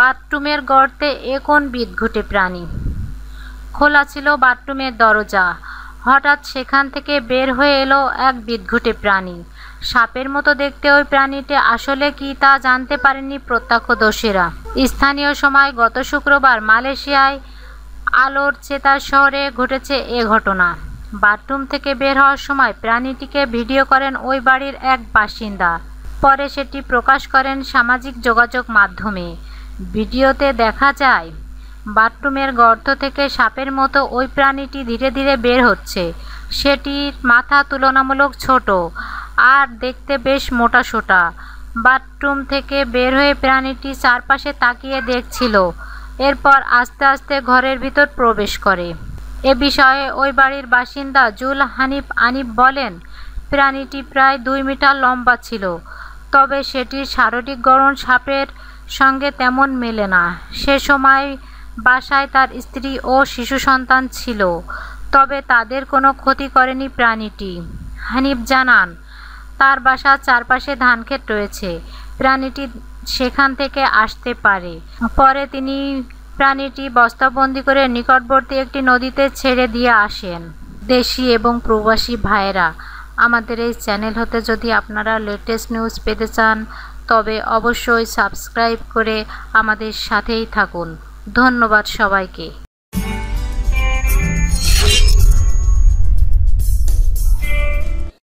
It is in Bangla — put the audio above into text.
বাথরুমের গর্তে বিধ বিদঘুটে প্রাণী খোলা ছিল বাথরুমের দরজা হঠাৎ সেখান থেকে বের হয়ে এলো এক বিদঘুটে প্রাণী সাপের মতো দেখতে ওই প্রাণীটি আসলে কি তা জানতে পারেনি প্রত্যক্ষদর্শীরা স্থানীয় সময় গত শুক্রবার মালয়েশিয়ায় আলোর চেতা শহরে ঘটেছে এ ঘটনা বাথরুম থেকে বের হওয়ার সময় প্রাণীটিকে ভিডিও করেন ওই বাড়ির এক বাসিন্দা পরে সেটি প্রকাশ করেন সামাজিক যোগাযোগ মাধ্যমে ভিডিওতে দেখা যায় বাথরুমের গর্ত থেকে সাপের মতো ওই প্রাণীটি ধীরে ধীরে বের হচ্ছে সেটির মাথা তুলনামূলক ছোট আর দেখতে বেশ মোটা সোটা বাথরুম থেকে বের হয়ে প্রাণীটি চারপাশে তাকিয়ে দেখছিল এরপর আস্তে আস্তে ঘরের ভিতর প্রবেশ করে এ বিষয়ে ওই বাড়ির বাসিন্দা জুল হানিফ আনিফ বলেন প্রাণীটি প্রায় দুই মিটার লম্বা ছিল তবে সেটির শারীরিক গড়ন সাপের সঙ্গে তেমন মেলে না সে সময় বাসায় তার স্ত্রী ও শিশু সন্তান ছিল তবে তাদের কোনো ক্ষতি করেনি প্রাণীটি হানিফ জানান তার বাসার চারপাশে ধান ক্ষেত রয়েছে প্রাণীটি সেখান থেকে আসতে পারে পরে তিনি প্রাণীটি বস্তাবন্দি করে নিকটবর্তী একটি নদীতে ছেড়ে দিয়ে আসেন দেশি এবং প্রবাসী ভাইয়েরা আমাদের এই চ্যানেল হতে যদি আপনারা লেটেস্ট নিউজ পেতে চান তবে অবশ্যই সাবস্ক্রাইব করে আমাদের সাথেই থাকুন ধন্যবাদ সবাইকে